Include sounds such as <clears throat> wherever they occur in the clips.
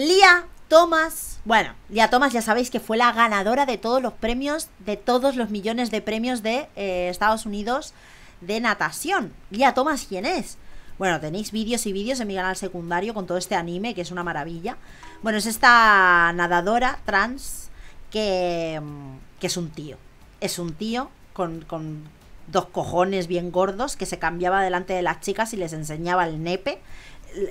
Lía Thomas, bueno, Lía Thomas ya sabéis que fue la ganadora de todos los premios, de todos los millones de premios de eh, Estados Unidos de natación. Lía Thomas, ¿quién es? Bueno, tenéis vídeos y vídeos en mi canal secundario con todo este anime, que es una maravilla. Bueno, es esta nadadora trans que, mm, que es un tío. Es un tío con, con dos cojones bien gordos que se cambiaba delante de las chicas y les enseñaba el nepe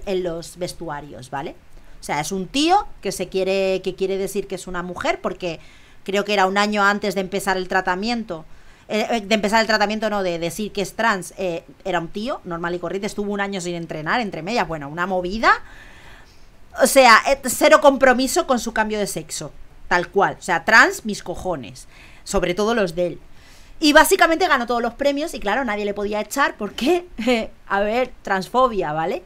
en los vestuarios, ¿vale? O sea, es un tío que se quiere, que quiere decir que es una mujer, porque creo que era un año antes de empezar el tratamiento. Eh, eh, de empezar el tratamiento, no, de decir que es trans, eh, era un tío, normal y corriente, estuvo un año sin entrenar, entre medias, bueno, una movida. O sea, cero compromiso con su cambio de sexo, tal cual. O sea, trans, mis cojones, sobre todo los de él. Y básicamente ganó todos los premios y claro, nadie le podía echar porque, <laughs> a ver, transfobia, ¿vale?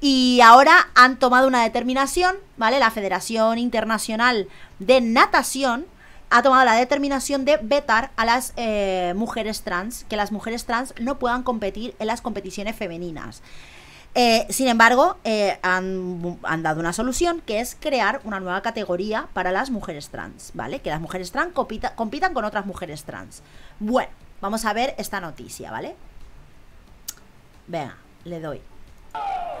Y ahora han tomado una determinación, ¿vale? La Federación Internacional de Natación ha tomado la determinación de vetar a las eh, mujeres trans, que las mujeres trans no puedan competir en las competiciones femeninas. Eh, sin embargo, eh, han, dado una solución que es crear una nueva categoría para las mujeres trans, ¿vale? Que las mujeres trans compitan con otras mujeres trans. Bueno, vamos a ver esta noticia, ¿vale? Venga, le doy.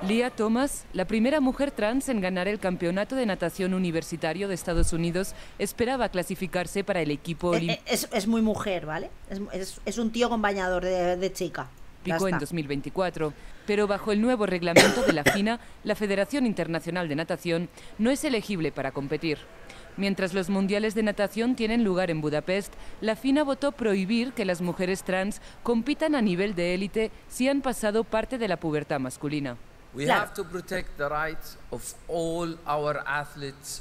Lia Thomas, la primera mujer trans en ganar el Campeonato de Natación Universitario de Estados Unidos, esperaba clasificarse para el equipo eh, olímpico. Eh, es, muy mujer, ¿vale? Es, un tío con bañador de, de chica. Picó en 2024, pero bajo el nuevo reglamento de la FINA, la Federación Internacional de Natación no es elegible para competir. Mientras los mundiales de natación tienen lugar en Budapest, la FINA votó prohibir que las mujeres trans compitan a nivel de élite si han pasado parte de la pubertad masculina.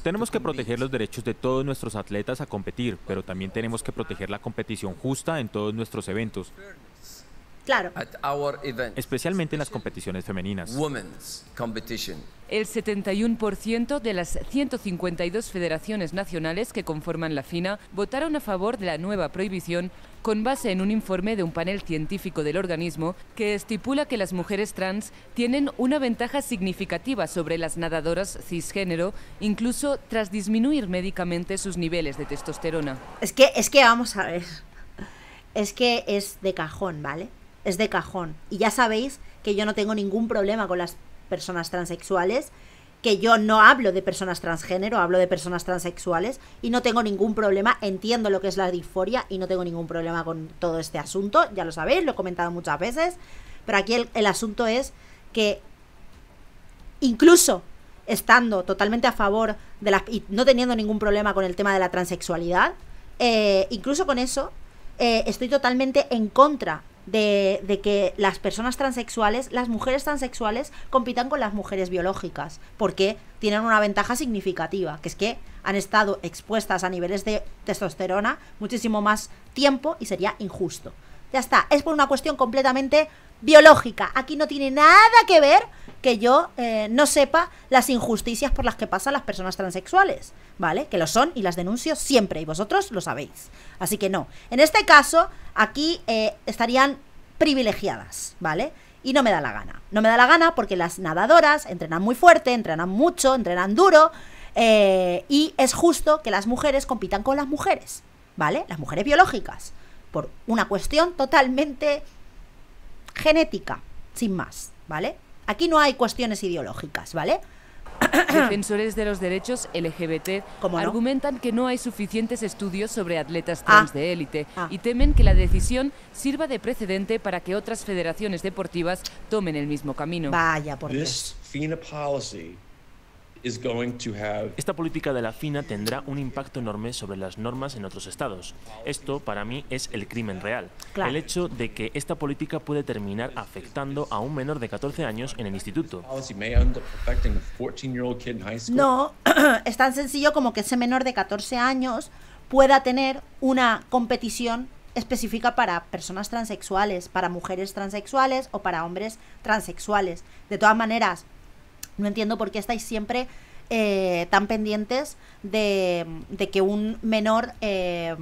Tenemos que proteger los derechos de todos nuestros atletas a competir, pero también tenemos que proteger la competición justa en todos nuestros eventos. Claro. Especialmente en las competiciones femeninas. El 71% de las 152 federaciones nacionales que conforman la FINA votaron a favor de la nueva prohibición con base en un informe de un panel científico del organismo que estipula que las mujeres trans tienen una ventaja significativa sobre las nadadoras cisgénero, incluso tras disminuir médicamente sus niveles de testosterona. Es que, es que vamos a ver. Es que es de cajón, ¿vale? es de cajón. Y ya sabéis que yo no tengo ningún problema con las personas transexuales, que yo no hablo de personas transgénero, hablo de personas transexuales y no tengo ningún problema, entiendo lo que es la disforia y no tengo ningún problema con todo este asunto, ya lo sabéis, lo he comentado muchas veces, pero aquí el, asunto es que incluso estando totalmente a favor de la. y no teniendo ningún problema con el tema de la transexualidad, eh, incluso con eso eh, estoy totalmente en contra de, que las personas transexuales, las mujeres transexuales, compitan con las mujeres biológicas, porque tienen una ventaja significativa, que es que han estado expuestas a niveles de testosterona muchísimo más tiempo y sería injusto. Ya está, es por una cuestión completamente biológica. Aquí no tiene nada que ver que yo eh, no sepa las injusticias por las que pasan las personas transexuales, ¿vale? Que lo son y las denuncio siempre y vosotros lo sabéis. Así que no. En este caso, aquí eh, estarían privilegiadas, ¿vale? Y no me da la gana. No me da la gana porque las nadadoras entrenan muy fuerte, entrenan mucho, entrenan duro eh, y es justo que las mujeres compitan con las mujeres, ¿vale? Las mujeres biológicas, por una cuestión totalmente genética, sin más, ¿vale? Aquí no hay cuestiones ideológicas, ¿vale? <coughs> Defensores de los derechos LGBT argumentan que no hay suficientes estudios sobre atletas ah. trans de élite ah. y temen que la decisión sirva de precedente para que otras federaciones deportivas tomen el mismo camino. Vaya, por esta política de la FINA tendrá un impacto enorme sobre las normas en otros estados. Esto, para mí, es el crimen real. El hecho de que esta política puede terminar afectando a un menor de 14 años en el instituto. No, <clears throat> es tan sencillo como que ese menor de 14 años pueda tener una competición específica para personas transexuales, para mujeres transexuales o para hombres transexuales. De todas maneras, no entiendo por qué estáis siempre eh, tan pendientes de, que un menor... Eh,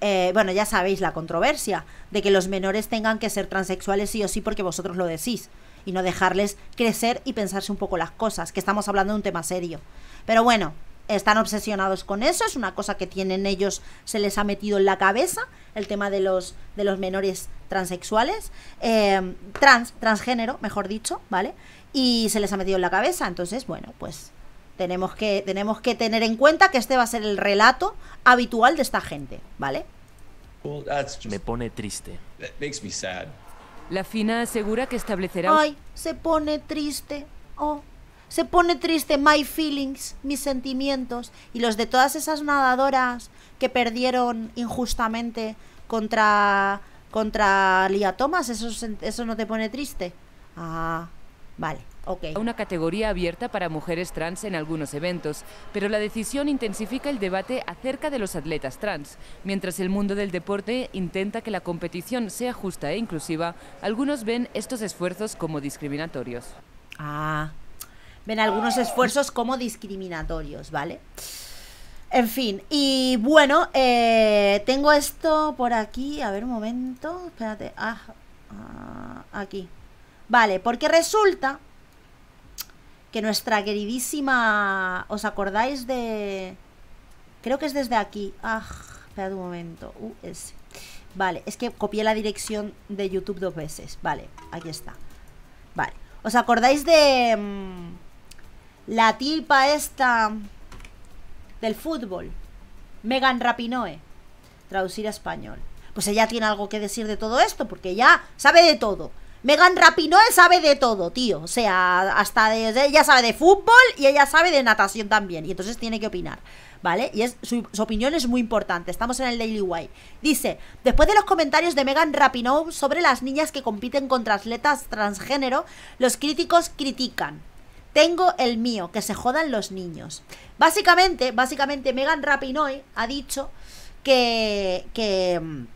eh, bueno, ya sabéis la controversia de que los menores tengan que ser transexuales sí o sí porque vosotros lo decís y no dejarles crecer y pensarse un poco las cosas, que estamos hablando de un tema serio. Pero bueno, están obsesionados con eso, es una cosa que tienen ellos, se les ha metido en la cabeza, el tema de los, de los menores transexuales, trans, transgénero, mejor dicho, ¿vale? y se les ha metido en la cabeza. Entonces, bueno, pues tenemos que, tenemos que tener en cuenta que este va a ser el relato habitual de esta gente, ¿vale? Me pone triste. La Fina asegura que establecerá... Ay, se pone triste. Oh, se pone triste my feelings, mis sentimientos. Y los de todas esas nadadoras que perdieron injustamente contra... Contra Lia Thomas, ¿eso, eso no te pone triste? Ah, Vale. ok Una categoría abierta para mujeres trans en algunos eventos, pero la decisión intensifica el debate acerca de los atletas trans. Mientras el mundo del deporte intenta que la competición sea justa e inclusiva, algunos ven estos esfuerzos como discriminatorios. Ah, ven algunos esfuerzos como discriminatorios, ¿vale? En fin, y bueno, eh, tengo esto por aquí, a ver un momento, espérate, ah, ah aquí. Vale, porque resulta que nuestra queridísima... ¿Os acordáis de...? Creo que es desde aquí. Ah, esperad un momento. ese. Vale, es que copié la dirección de YouTube dos veces. Vale, aquí está. Vale. ¿Os acordáis de... Mm, la tipa esta del fútbol? Megan Rapinoe. Traducir a español. Pues ella tiene algo que decir de todo esto, porque ya sabe de todo. Megan Rapinoe sabe de todo, tío. O sea, hasta de, ella sabe de fútbol y ella sabe de natación también. Y entonces tiene que opinar. ¿Vale? Y es, su, opinión es muy importante. Estamos en el Daily Wire. Dice, después de los comentarios de Megan Rapinoe sobre las niñas que compiten contra atletas transgénero, los críticos critican. Tengo el mío, que se jodan los niños. Básicamente, básicamente Megan Rapinoe ha dicho que que mm,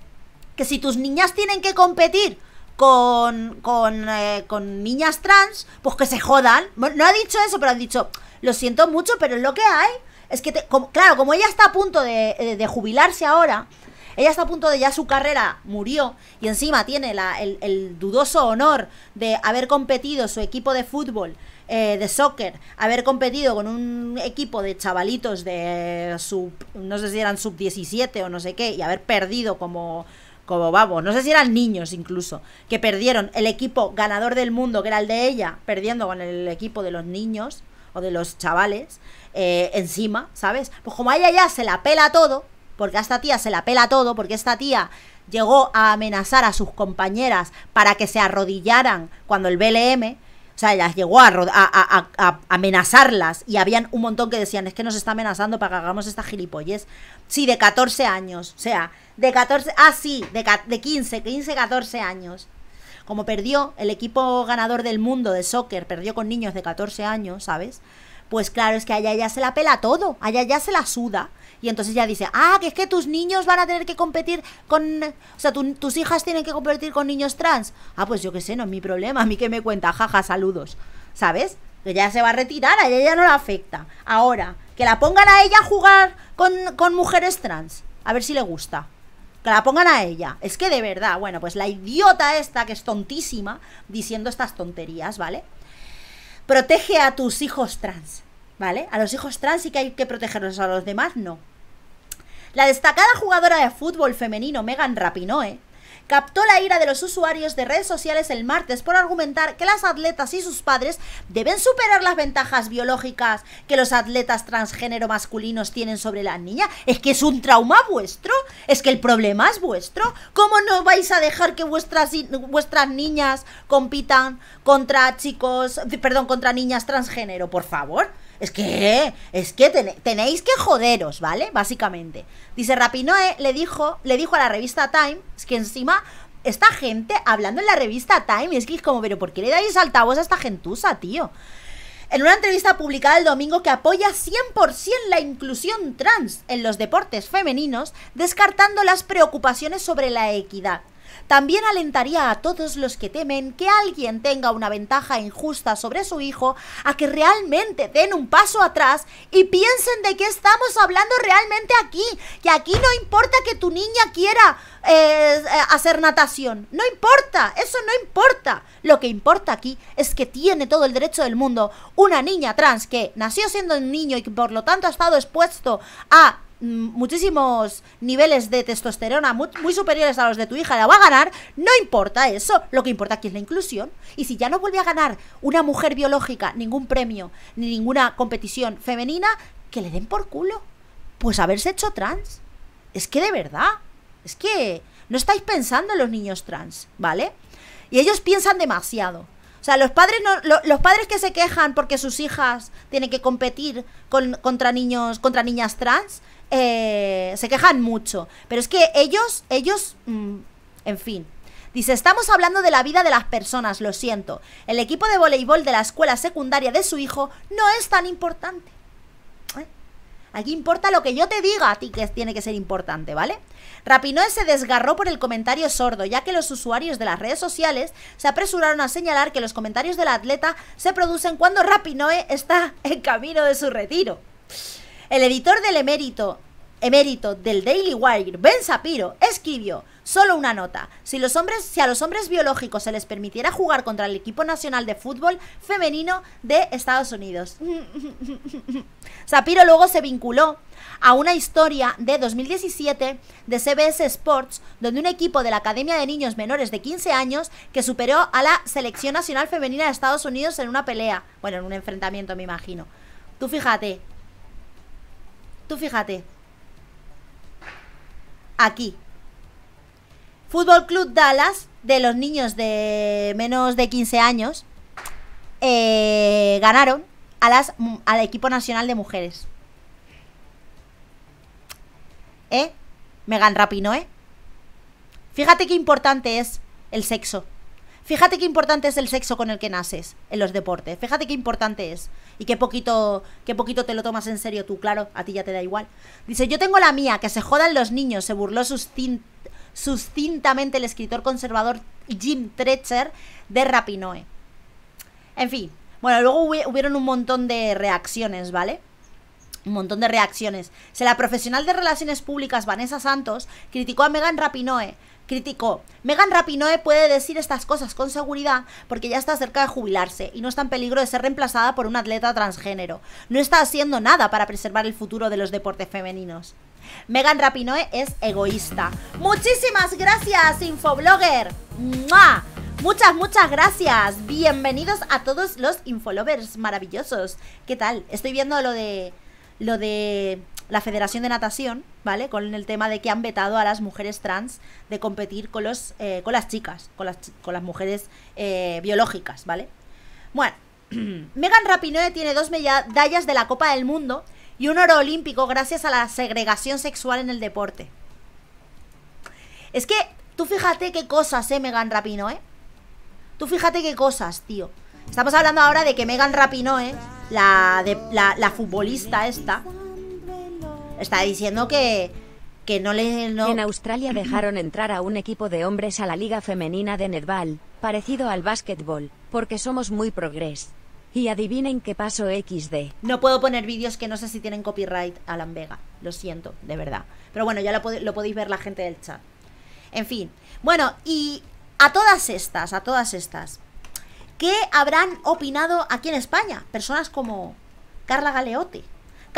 que si tus niñas tienen que competir con, eh, con, niñas trans, pues que se jodan. No ha dicho eso, pero ha dicho, lo siento mucho, pero es lo que hay. Es que, claro, como ella está a punto eh, de, jubilarse ahora, ella está a punto de ya su carrera murió y encima tiene la, el, dudoso honor de haber competido su equipo de fútbol, eh, de soccer, haber competido con un equipo de chavalitos de sub, no sé si eran sub 17 o no sé qué, y haber perdido como como vamos, no sé si eran niños incluso, que perdieron el equipo ganador del mundo, que era el de ella, perdiendo con el equipo de los niños o de los chavales eh, encima, ¿sabes? Pues como a ella ya se la pela todo, porque a esta tía se la pela todo, porque esta tía llegó a amenazar a sus compañeras para que se arrodillaran cuando el BLM o sea, las llegó a, amenazarlas y habían un montón que decían, es que nos está amenazando para que hagamos esta gilipollas. Sí, de 14 años, o sea, de 14, ah, sí, de, 15, 15, 14 años. Como perdió el equipo ganador del mundo de soccer, perdió con niños de 14 años, ¿sabes? Pues claro, es que allá ya se la pela todo, allá ya se la suda. Y entonces ya dice, ah, que es que tus niños van a tener que competir con... O sea, tus hijas tienen que competir con niños trans. Ah, pues yo qué sé, no es mi problema, a mí que me cuenta, jaja, saludos. ¿Sabes? Que ya se va a retirar, a ella ya no la afecta. Ahora, que la pongan a ella a jugar con, con mujeres trans. A ver si le gusta. Que la pongan a ella. Es que de verdad, bueno, pues la idiota esta que es tontísima diciendo estas tonterías, ¿vale? Protege a tus hijos trans. ¿Vale? A los hijos trans y que hay que protegerlos, a los demás no. La destacada jugadora de fútbol femenino Megan Rapinoe captó la ira de los usuarios de redes sociales el martes por argumentar que las atletas y sus padres deben superar las ventajas biológicas que los atletas transgénero masculinos tienen sobre las niñas. Es que es un trauma vuestro, es que el problema es vuestro. ¿Cómo no vais a dejar que vuestras, vuestras niñas compitan contra chicos, perdón, contra niñas transgénero, por favor? Es que, es que tenéis que joderos, ¿vale? Básicamente. Dice, Rapinoe le dijo, le dijo a la revista Time, es que encima esta gente hablando en la revista Time, es que es como, pero ¿por qué le dais altavoz a esta gentusa, tío? En una entrevista publicada el domingo que apoya 100% la inclusión trans en los deportes femeninos, descartando las preocupaciones sobre la equidad. También alentaría a todos los que temen que alguien tenga una ventaja injusta sobre su hijo a que realmente den un paso atrás y piensen de qué estamos hablando realmente aquí. Que aquí no importa que tu niña quiera eh, hacer natación. No importa, eso no importa. Lo que importa aquí es que tiene todo el derecho del mundo una niña trans que nació siendo un niño y que por lo tanto ha estado expuesto a Mm, muchísimos niveles de testosterona muy, superiores a los de tu hija, la va a ganar, no importa eso, lo que importa aquí es la inclusión. Y si ya no vuelve a ganar una mujer biológica ningún premio ni ninguna competición femenina, que le den por culo. Pues haberse hecho trans. Es que de verdad, es que no estáis pensando en los niños trans, ¿vale? Y ellos piensan demasiado. O sea, los padres, no, los padres que se quejan porque sus hijas tienen que competir con, contra niños, contra niñas trans, eh, se quejan mucho. Pero es que ellos, ellos, mm, en fin. Dice, estamos hablando de la vida de las personas, lo siento. El equipo de voleibol de la escuela secundaria de su hijo no es tan importante. ¿Eh? Aquí importa lo que yo te diga a ti que tiene que ser importante, ¿vale? Rapinoe se desgarró por el comentario sordo, ya que los usuarios de las redes sociales se apresuraron a señalar que los comentarios del atleta se producen cuando Rapinoe está en camino de su retiro. El editor del emérito, emérito del Daily Wire, Ben Sapiro, escribió solo una nota. Si, los hombres, si a los hombres biológicos se les permitiera jugar contra el equipo nacional de fútbol femenino de Estados Unidos. Sapiro <laughs> luego se vinculó a una historia de 2017 de CBS Sports, donde un equipo de la Academia de Niños Menores de 15 años que superó a la Selección Nacional Femenina de Estados Unidos en una pelea, bueno, en un enfrentamiento me imagino. Tú fíjate, Tú fíjate. Aquí. Fútbol Club Dallas, de los niños de menos de 15 años, eh, ganaron a las, al equipo nacional de mujeres. ¿Eh? Megan Rapino, ¿eh? Fíjate qué importante es el sexo. Fíjate qué importante es el sexo con el que naces en los deportes. Fíjate qué importante es. Y qué poquito, qué poquito te lo tomas en serio tú, claro, a ti ya te da igual. Dice, yo tengo la mía, que se jodan los niños, se burló sustin sucintamente el escritor conservador Jim Treacher de Rapinoe. En fin, bueno, luego hubieron un montón de reacciones, ¿vale? un montón de reacciones. Se la profesional de relaciones públicas Vanessa Santos criticó a Megan Rapinoe Criticó, Megan Rapinoe puede decir estas cosas con seguridad porque ya está cerca de jubilarse y no está en peligro de ser reemplazada por un atleta transgénero. No está haciendo nada para preservar el futuro de los deportes femeninos. Megan Rapinoe es egoísta. Muchísimas gracias, Infoblogger. ¡Mua! Muchas, muchas gracias. Bienvenidos a todos los infolovers maravillosos. ¿Qué tal? Estoy viendo lo de lo de la Federación de Natación, ¿vale? Con el tema de que han vetado a las mujeres trans de competir con, los, eh, con las chicas, con las, con las mujeres eh, biológicas, ¿vale? Bueno, <clears throat> Megan Rapinoe tiene dos medallas de la Copa del Mundo y un oro olímpico gracias a la segregación sexual en el deporte. Es que tú fíjate qué cosas, eh, Megan Rapinoe. Tú fíjate qué cosas, tío. Estamos hablando ahora de que Megan Rapinoe, la, de, la, la futbolista esta, Está diciendo que, no le... En Australia dejaron entrar a un equipo de hombres a la liga femenina de netball, parecido al básquetbol, porque somos muy progres. Y adivinen qué paso XD. No puedo poner vídeos que no sé si tienen copyright Alan Vega. Lo siento, de verdad. Pero bueno, ya lo, lo podéis ver la gente del chat. En fin. Bueno, y a todas estas, a todas estas. ¿Qué habrán opinado aquí en España? Personas como Carla Galeote,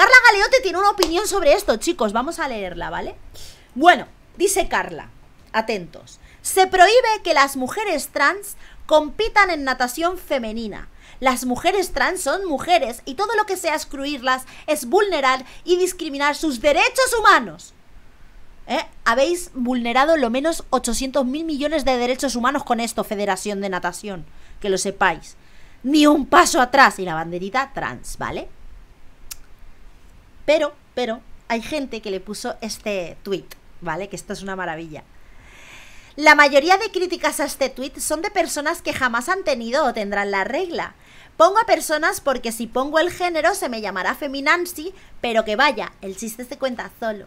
Carla Galeote tiene una opinión sobre esto, chicos. Vamos a leerla, ¿vale? Bueno, dice Carla. Atentos. Se prohíbe que las mujeres trans compitan en natación femenina. Las mujeres trans son mujeres y todo lo que sea excluirlas es vulnerar y discriminar sus derechos humanos. ¿Eh? Habéis vulnerado lo menos 800.000 millones de derechos humanos con esto, Federación de Natación, que lo sepáis. Ni un paso atrás y la banderita trans, ¿vale? Pero, pero, hay gente que le puso este tweet, ¿vale? Que esto es una maravilla. La mayoría de críticas a este tweet son de personas que jamás han tenido o tendrán la regla. Pongo a personas porque si pongo el género se me llamará feminancy, pero que vaya, el chiste se cuenta solo.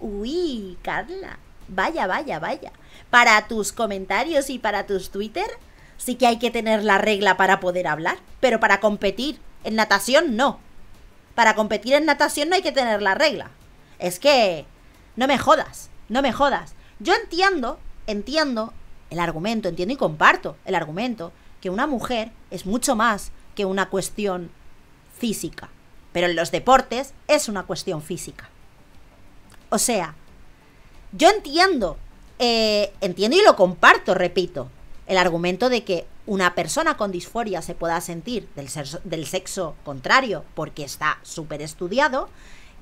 Uy, Carla, vaya, vaya, vaya. Para tus comentarios y para tus Twitter, sí que hay que tener la regla para poder hablar, pero para competir en natación no. Para competir en natación no hay que tener la regla. Es que... No me jodas, no me jodas. Yo entiendo, entiendo el argumento, entiendo y comparto el argumento que una mujer es mucho más que una cuestión física. Pero en los deportes es una cuestión física. O sea, yo entiendo, eh, entiendo y lo comparto, repito, el argumento de que una persona con disforia se pueda sentir del, sexo, del sexo contrario porque está súper estudiado,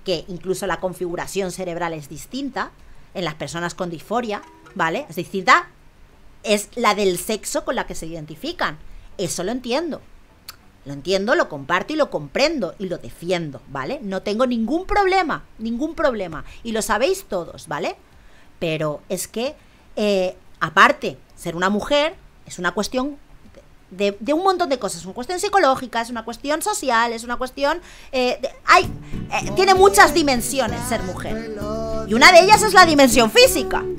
que incluso la configuración cerebral es distinta en las personas con disforia, ¿vale? Es distinta, es la del sexo con la que se identifican. Eso lo entiendo. Lo entiendo, lo comparto y lo comprendo y lo defiendo, ¿vale? No tengo ningún problema, ningún problema. Y lo sabéis todos, ¿vale? Pero es que, eh, aparte, ser una mujer es una cuestión de, un montón de cosas. Es una cuestión psicológica, es una cuestión social, es una cuestión... Eh, hay, eh, tiene muchas dimensiones ser mujer. Y una de ellas es la dimensión física. <clears throat>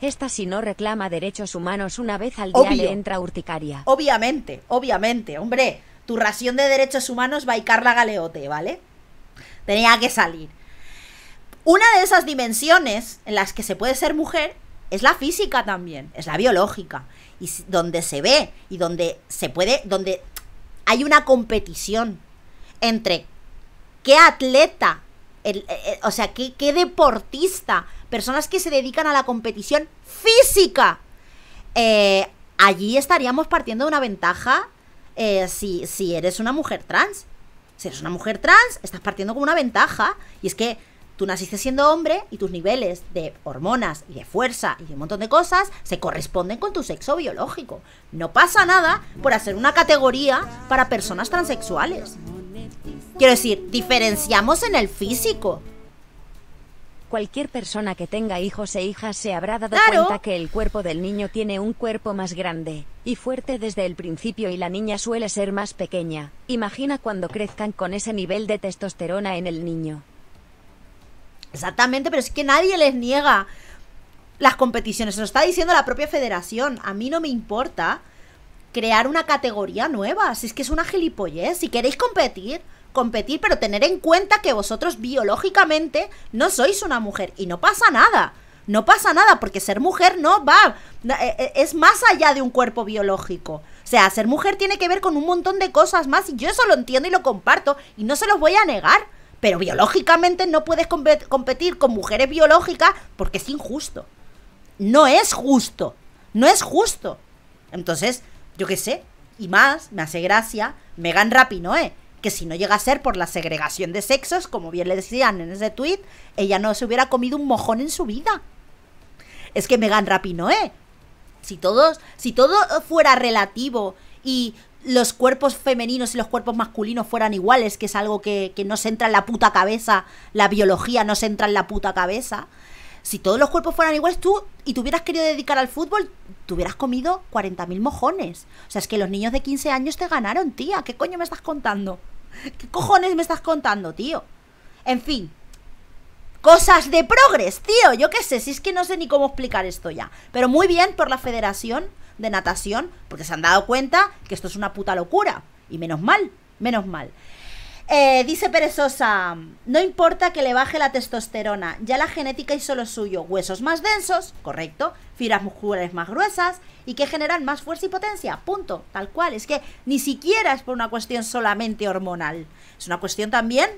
Esta si no reclama derechos humanos una vez al día le entra urticaria. Obviamente, obviamente, hombre. Tu ración de derechos humanos va a Carla Galeote, ¿vale? Tenía que salir. Una de esas dimensiones en las que se puede ser mujer es la física también, es la biológica. Y donde se ve y donde se puede, donde hay una competición entre qué atleta, e, e, o sea, qué, qué deportista, personas que se dedican a la competición física. Eh, allí estaríamos partiendo de una ventaja eh, si, si eres una mujer trans. Si eres una mujer trans, estás partiendo con una ventaja. Y es que Tú naciste siendo hombre y tus niveles de hormonas y de fuerza y de un montón de cosas se corresponden con tu sexo biológico. No pasa nada por hacer una categoría para personas transexuales. Quiero decir, diferenciamos en el físico. Cualquier persona que tenga hijos e hijas se habrá dado cuenta que el cuerpo del niño tiene un cuerpo más grande y fuerte desde el principio y la niña suele ser más pequeña. Imagina cuando crezcan con ese nivel de testosterona en el niño. Exactamente, pero es que nadie les niega las competiciones. Se lo está diciendo la propia federación. A mí no me importa crear una categoría nueva. Si es que es una gilipollez. Si queréis competir, competir, pero tener en cuenta que vosotros biológicamente no sois una mujer. Y no pasa nada. No pasa nada, porque ser mujer no va. Eh, eh, es más allá de un cuerpo biológico. O sea, ser mujer tiene que ver con un montón de cosas más. Y yo eso lo entiendo y lo comparto. Y no se los voy a negar pero biológicamente no puedes competir con mujeres biológicas porque es injusto. No es justo, no es justo. Entonces, yo qué sé, y más, me hace gracia, Megan Rapinoe, que si no llega a ser por la segregación de sexos, como bien le decían en ese tweet, ella no se hubiera comido un mojón en su vida. Es que Megan Rapinoe, si todos, si todo fuera relativo y los cuerpos femeninos y los cuerpos masculinos fueran iguales, que es algo que, que no se entra en la puta cabeza, la biología no se entra en la puta cabeza. Si todos los cuerpos fueran iguales, tú y te hubieras querido dedicar al fútbol, te hubieras comido 40.000 mojones. O sea, es que los niños de 15 años te ganaron, tía. ¿Qué coño me estás contando? ¿Qué cojones me estás contando, tío? En fin. Cosas de progres, tío. Yo qué sé, si es que no sé ni cómo explicar esto ya. Pero muy bien por la federación de natación, porque se han dado cuenta que esto es una puta locura. Y menos mal, menos mal. Eh, dice Perezosa, no importa que le baje la testosterona, ya la genética hizo solo suyo, huesos más densos, correcto, fibras musculares más gruesas y que generan más fuerza y potencia, punto, tal cual, es que ni siquiera es por una cuestión solamente hormonal, es una cuestión también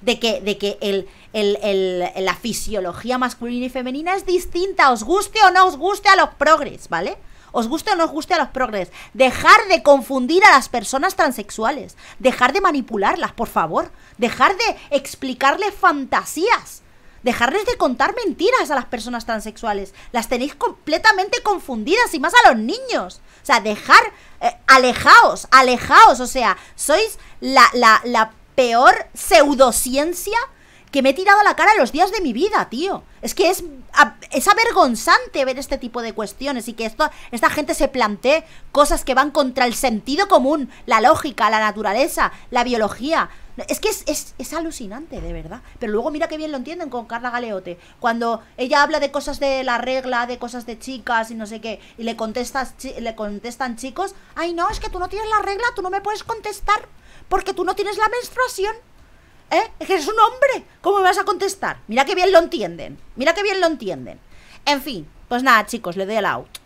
de que, de que el, el, la fisiología masculina y femenina es distinta, os guste o no os guste a los progres, ¿vale? os guste o no os guste a los progres, dejar de confundir a las personas transexuales, dejar de manipularlas, por favor, dejar de explicarles fantasías. Dejarles de contar mentiras a las personas transexuales. Las tenéis completamente confundidas y más a los niños. O sea, dejar... Eh, alejaos, alejaos. O sea, sois la, la peor pseudociencia que me he tirado a la cara los días de mi vida, tío. Es que es, es avergonzante ver este tipo de cuestiones y que esto, esta gente se plantee cosas que van contra el sentido común, la lógica, la naturaleza, la biología. Es que es, alucinante, de verdad. Pero luego mira qué bien lo entienden con Carla Galeote. Cuando ella habla de cosas de la regla, de cosas de chicas y no sé qué, y le, contestas, le contestan chicos, ay no, es que tú no tienes la regla, tú no me puedes contestar porque tú no tienes la menstruación. ¿Eh? Es que eres un hombre. ¿Cómo me vas a contestar? Mira que bien lo entienden. Mira que bien lo entienden. En fin, pues nada, chicos, le doy el out.